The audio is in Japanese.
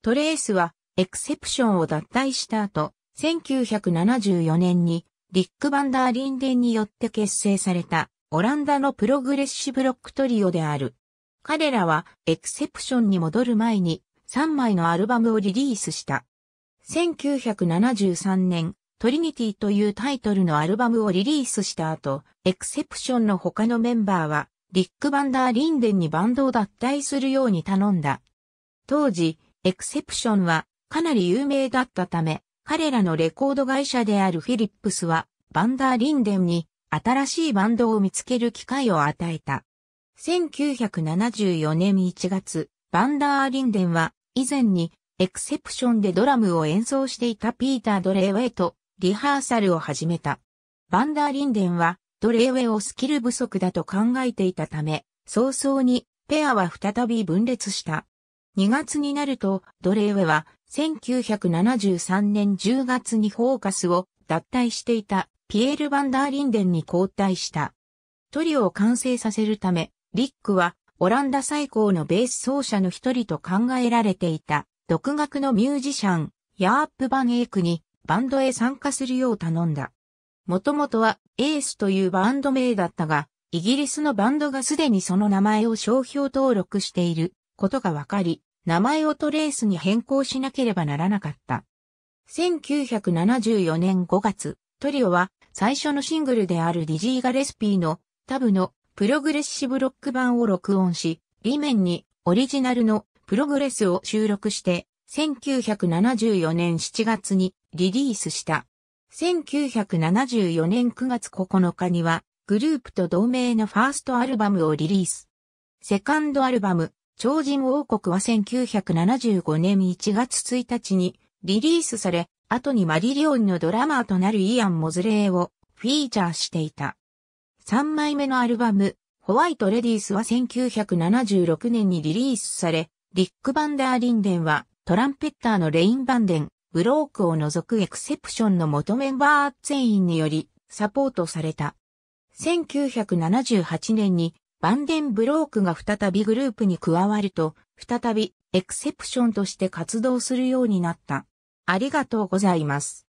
トレースは、エクセプションを脱退した後、1974年に、リック・バンダー・リンデンによって結成された、オランダのプログレッシブロックトリオである。彼らは、エクセプションに戻る前に、3枚のアルバムをリリースした。1973年、トリニティというタイトルのアルバムをリリースした後、エクセプションの他のメンバーは、リック・バンダー・リンデンにバンドを脱退するように頼んだ。当時、エクセプションはかなり有名だったため、彼らのレコード会社であるフィリップスは、バンダー・リンデンに新しいバンドを見つける機会を与えた。1974年1月、バンダー・リンデンは以前にエクセプションでドラムを演奏していたピーター・ドレイウェイとリハーサルを始めた。バンダー・リンデンはドレイウェイをスキル不足だと考えていたため、早々にペアは再び分裂した。2月になると、ドレーウェは、1973年10月にフォーカスを脱退していたピエール・バンダーリンデンに交代した。トリオを完成させるため、リックはオランダ最高のベース奏者の一人と考えられていた独学のミュージシャン、ヤーップ・バン・エイクにバンドへ参加するよう頼んだ。もともとはエースというバンド名だったが、イギリスのバンドがすでにその名前を商標登録していることがわかり、名前をトレースに変更しなければならなかった。1974年5月、トリオは最初のシングルであるディジー・ガレスピーのタブのプログレッシブロック版を録音し、理面にオリジナルのプログレスを収録して、1974年7月にリリースした。1974年9月9日には、グループと同名のファーストアルバムをリリース。セカンドアルバム、超人王国は1975年1月1日にリリースされ、後にマリリオンのドラマーとなるイアン・モズレーをフィーチャーしていた。3枚目のアルバム、ホワイト・レディースは1976年にリリースされ、リック・バンダー・リンデンはトランペッターのレイン・バンデン、ブロークを除くエクセプションの元メンバー全員によりサポートされた。1978年にバンデンブロークが再びグループに加わると、再びエクセプションとして活動するようになった。ありがとうございます。